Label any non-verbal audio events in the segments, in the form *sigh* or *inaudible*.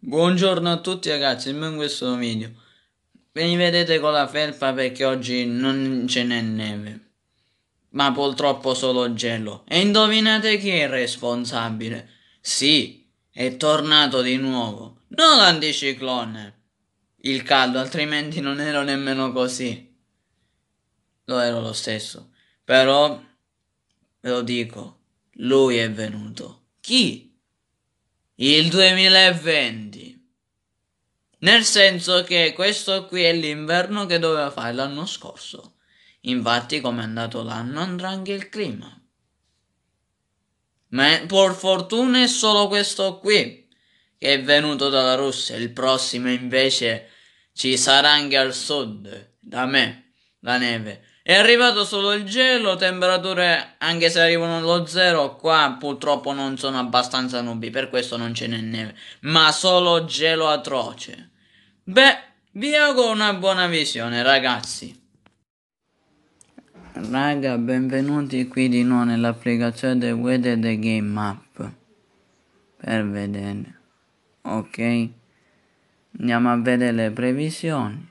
Buongiorno a tutti ragazzi, benvenuti in questo video. Ve li vedete con la felpa perché oggi non ce n'è neve. Ma purtroppo solo gelo. E indovinate chi è il responsabile? Sì, è tornato di nuovo. Non l'anticiclone. Il caldo, altrimenti non ero nemmeno così. Lo ero lo stesso. Però Ve lo dico, lui è venuto. Chi? Il 2020. Nel senso che questo qui è l'inverno che doveva fare l'anno scorso. Infatti, come è andato l'anno, andrà anche il clima. Ma per fortuna è solo questo qui che è venuto dalla Russia. Il prossimo invece ci sarà anche al sud, da me, la neve. È arrivato solo il gelo, temperature anche se arrivano allo zero, qua purtroppo non sono abbastanza nubi, per questo non ce n'è neve, ma solo gelo atroce. Beh, vi auguro una buona visione ragazzi. Raga, benvenuti qui di nuovo nell'applicazione The Weather The Game Map. Per vedere. Ok. Andiamo a vedere le previsioni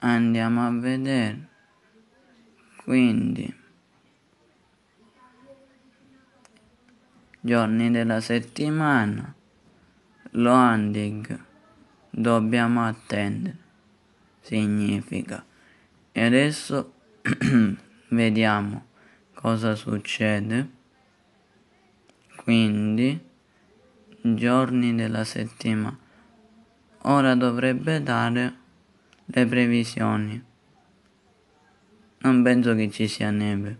andiamo a vedere quindi giorni della settimana lo handing dobbiamo attendere significa e adesso *clears throat* vediamo cosa succede quindi giorni della settimana ora dovrebbe dare le previsioni. Non penso che ci sia neve.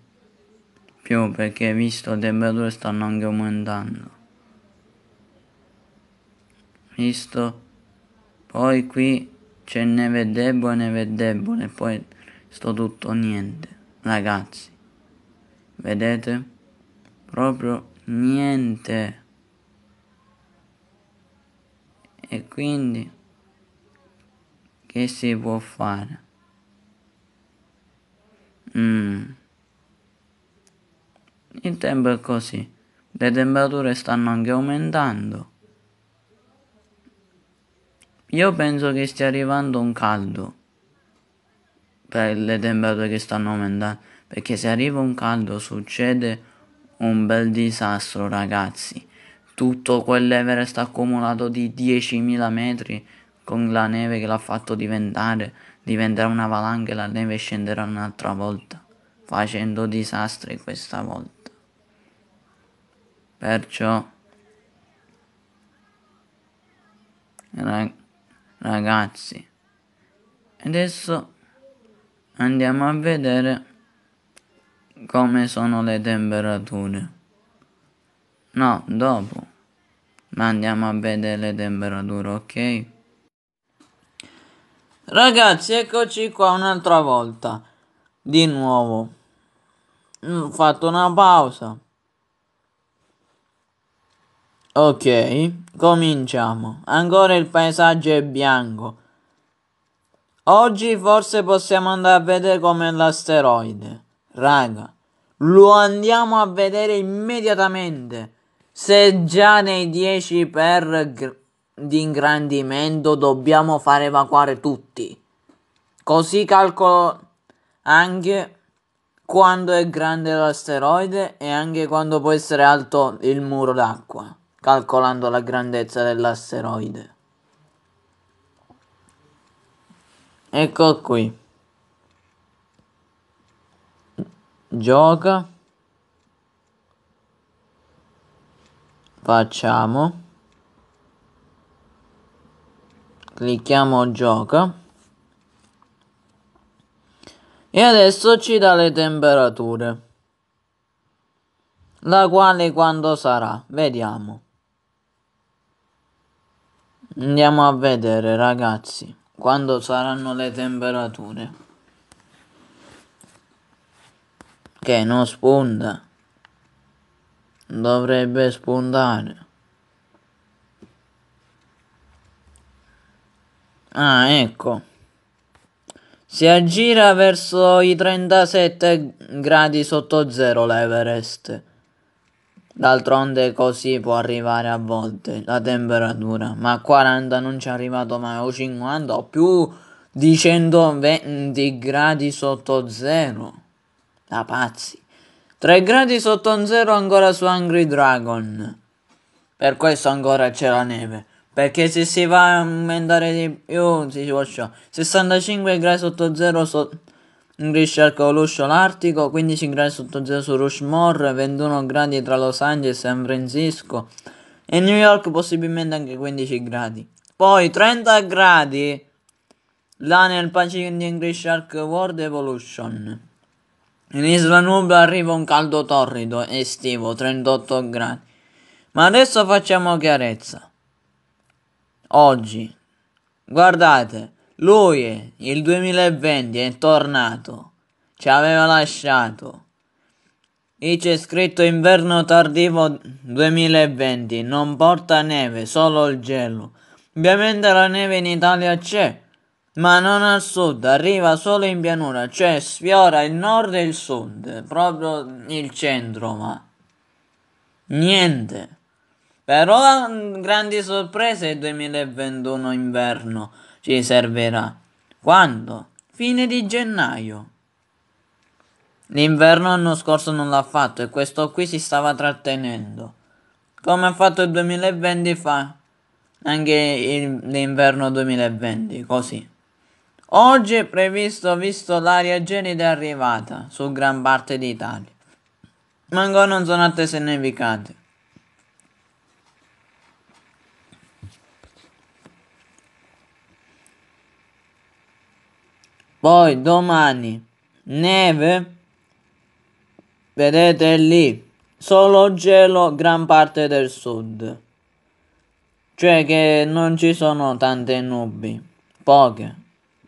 Più perché visto le temperature stanno anche aumentando. Visto. Poi qui c'è neve debole, neve debole. poi sto tutto niente. Ragazzi. Vedete? Proprio niente. E quindi che si può fare? Mm. Il tempo è così, le temperature stanno anche aumentando. Io penso che stia arrivando un caldo per le temperature che stanno aumentando, perché se arriva un caldo succede un bel disastro, ragazzi. Tutto quell'Everest accumulato di 10.000 metri con la neve che l'ha fatto diventare, diventerà una valanga e la neve scenderà un'altra volta, facendo disastri questa volta. Perciò, rag ragazzi, adesso andiamo a vedere come sono le temperature. No, dopo. Ma andiamo a vedere le temperature, ok? Ragazzi, eccoci qua un'altra volta. Di nuovo. Ho mm, fatto una pausa. Ok, cominciamo. Ancora il paesaggio è bianco. Oggi forse possiamo andare a vedere com'è l'asteroide. Raga, lo andiamo a vedere immediatamente. Se già nei 10 per... Gr- di ingrandimento dobbiamo far evacuare tutti. Così calcolo anche quando è grande l'asteroide e anche quando può essere alto il muro d'acqua, calcolando la grandezza dell'asteroide. Ecco qui. Gioca. Facciamo. clicchiamo gioca e adesso ci dà le temperature la quale quando sarà vediamo andiamo a vedere ragazzi quando saranno le temperature che non spunta dovrebbe spuntare Ah, ecco. Si aggira verso i 37 gradi sotto zero l'Everest. D'altronde così può arrivare a volte la temperatura, ma a 40 non ci è arrivato mai, o 50 o più di 120 gradi sotto zero. Da pazzi. 3 gradi sotto zero ancora su Angry Dragon. Per questo ancora c'è la neve. Perché se si va a aumentare di più si può sciogliere. 65 gradi sotto zero so, in Richard Colution Artico, 15 gradi sotto zero su Rushmore, 21 gradi tra Los Angeles e San Francisco e New York possibilmente anche 15 gradi. Poi 30 gradi là nel Pacific di English Shark World Evolution. In Isla Nubla arriva un caldo torrido estivo, 38 gradi. Ma adesso facciamo chiarezza oggi. Guardate, lui il 2020 è tornato, ci aveva lasciato. E c'è scritto inverno tardivo 2020, non porta neve, solo il gelo. Ovviamente la neve in Italia c'è, ma non al sud, arriva solo in pianura, cioè sfiora il nord e il sud, proprio il centro, ma niente. Però grandi sorprese il 2021 inverno ci servirà. Quando? Fine di gennaio. L'inverno l'anno scorso non l'ha fatto e questo qui si stava trattenendo. Come ha fatto il 2020 fa anche il, l'inverno 2020, così. Oggi è previsto, visto l'aria gelida arrivata su gran parte d'Italia. Ma ancora non sono attese nevicate. Poi domani neve, vedete lì, solo gelo gran parte del sud. Cioè che non ci sono tante nubi, poche.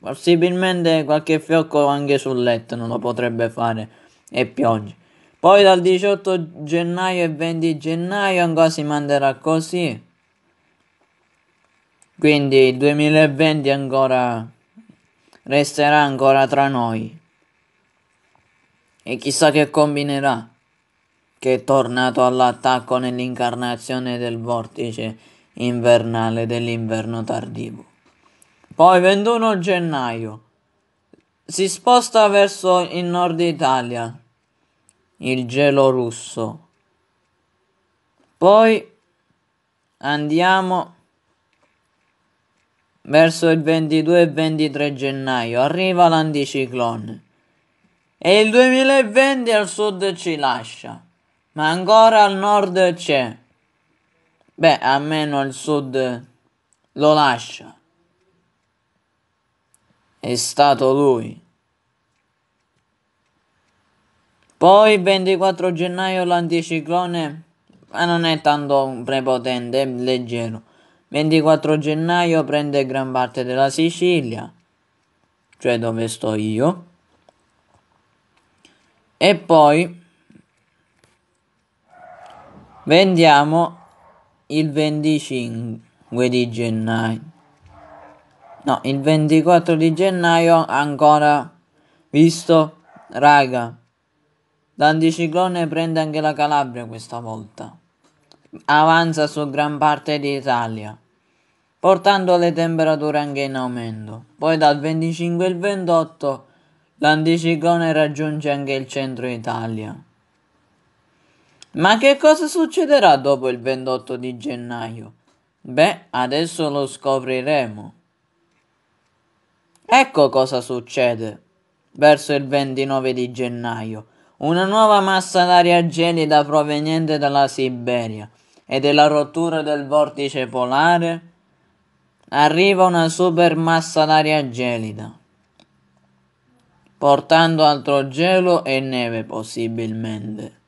Possibilmente qualche fiocco anche sul letto non lo potrebbe fare e pioggia. Poi dal 18 gennaio e 20 gennaio ancora si manderà così. Quindi il 2020 ancora resterà ancora tra noi. E chissà che combinerà, che è tornato all'attacco nell'incarnazione del vortice invernale dell'inverno tardivo. Poi 21 gennaio si sposta verso il nord Italia, il gelo russo. Poi andiamo verso il 22 e 23 gennaio arriva l'anticiclone e il 2020 al sud ci lascia, ma ancora al nord c'è. Beh, almeno il sud lo lascia. È stato lui. Poi il 24 gennaio l'anticiclone, ma non è tanto prepotente, è leggero 24 gennaio prende gran parte della Sicilia, cioè dove sto io. E poi vendiamo il 25 di gennaio. No, il 24 di gennaio ancora visto, raga. L'anticiclone prende anche la Calabria questa volta. Avanza su gran parte d'Italia portando le temperature anche in aumento. Poi dal 25 al 28 l'anticiclone raggiunge anche il centro Italia. Ma che cosa succederà dopo il 28 di gennaio? Beh, adesso lo scopriremo. Ecco cosa succede verso il 29 di gennaio. Una nuova massa d'aria gelida proveniente dalla Siberia e della rottura del vortice polare arriva una supermassa d'aria gelida, portando altro gelo e neve possibilmente.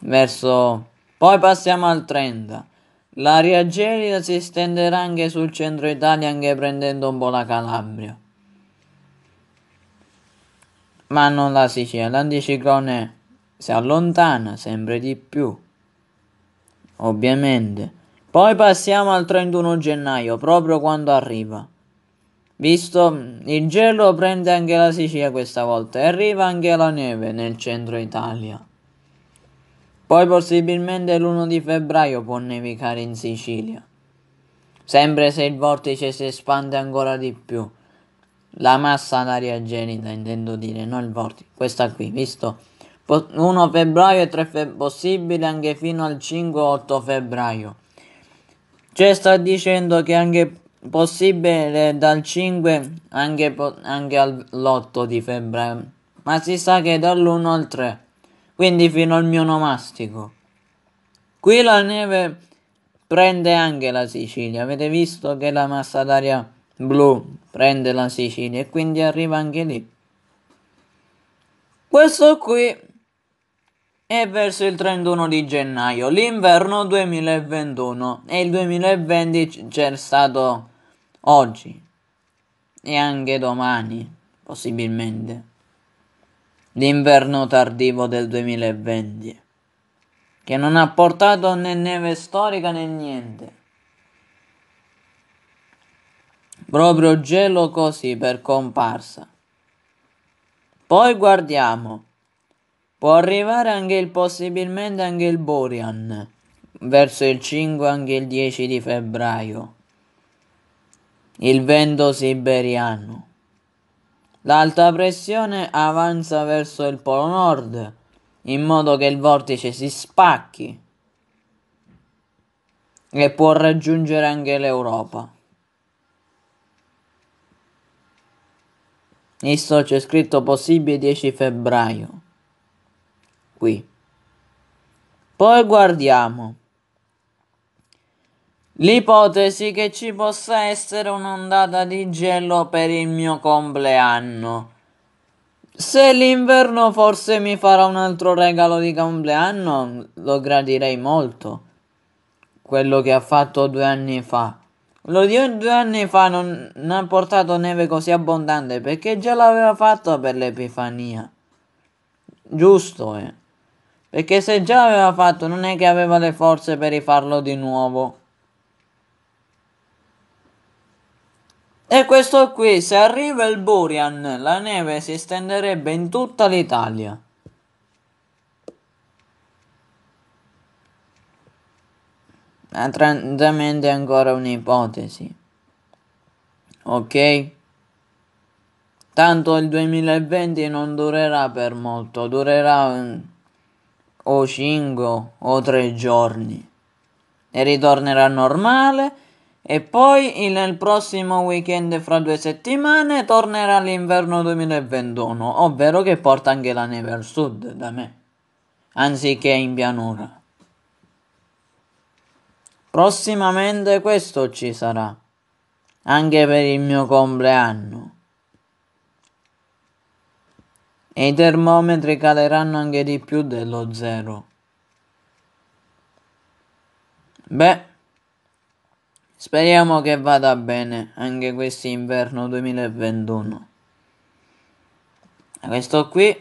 Verso... Poi passiamo al 30. L'aria gelida si estenderà anche sul centro Italia, anche prendendo un po' la Calabria. Ma non la Sicilia, l'anticiclone si allontana sempre di più, ovviamente poi passiamo al 31 gennaio, proprio quando arriva. Visto mm, il gelo prende anche la Sicilia questa volta e arriva anche la neve nel centro Italia. Poi possibilmente l'1 di febbraio può nevicare in Sicilia. Sempre se il vortice si espande ancora di più. La massa d'aria genita, intendo dire, non il vortice. Questa qui, visto? 1 febbraio e 3 febbraio, possibile anche fino al 5-8 febbraio. Cioè sta dicendo che è anche possibile dal 5 anche, anche all'8 di febbraio, ma si sa che dall'1 al 3, quindi fino al mio mionomastico. Qui la neve prende anche la Sicilia, avete visto che la massa d'aria blu prende la Sicilia e quindi arriva anche lì. Questo qui e verso il 31 di gennaio, l'inverno 2021 e il 2020 c'è stato oggi e anche domani, possibilmente. L'inverno tardivo del 2020 che non ha portato né neve storica né niente. Proprio gelo così per comparsa. Poi guardiamo Può arrivare anche il, possibilmente anche il Burian verso il 5 anche il 10 di febbraio. Il vento siberiano. L'alta pressione avanza verso il polo nord in modo che il vortice si spacchi e può raggiungere anche l'Europa. Isso c'è scritto possibile 10 febbraio qui. Poi guardiamo. L'ipotesi che ci possa essere un'ondata di gelo per il mio compleanno. Se l'inverno forse mi farà un altro regalo di compleanno, lo gradirei molto. Quello che ha fatto due anni fa. Lo di due anni fa non, non ha portato neve così abbondante perché già l'aveva fatto per l'Epifania. Giusto, eh. Perché se già l'aveva fatto, non è che aveva le forze per rifarlo di nuovo. E questo qui, se arriva il Burian, la neve si estenderebbe in tutta l'Italia. Attrentamente ancora un'ipotesi. Ok? Tanto il 2020 non durerà per molto, durerà... Un o 5 o 3 giorni e ritornerà normale e poi nel prossimo weekend fra due settimane tornerà l'inverno 2021, ovvero che porta anche la neve al sud da me, anziché in pianura. Prossimamente questo ci sarà, anche per il mio compleanno e i termometri caleranno anche di più dello zero. Beh, speriamo che vada bene anche quest'inverno 2021. Questo qui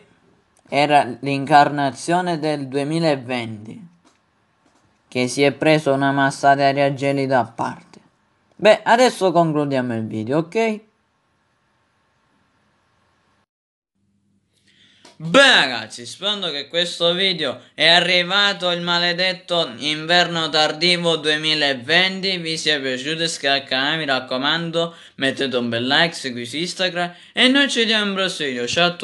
era l'incarnazione del 2020 che si è preso una massa di aria gelida a parte. Beh, adesso concludiamo il video, ok? Beh ragazzi, spero che questo video è arrivato il maledetto inverno tardivo 2020, vi sia piaciuto scaricate, mi raccomando, mettete un bel like, seguite Instagram e noi ci vediamo in prossimo video, ciao a tutti.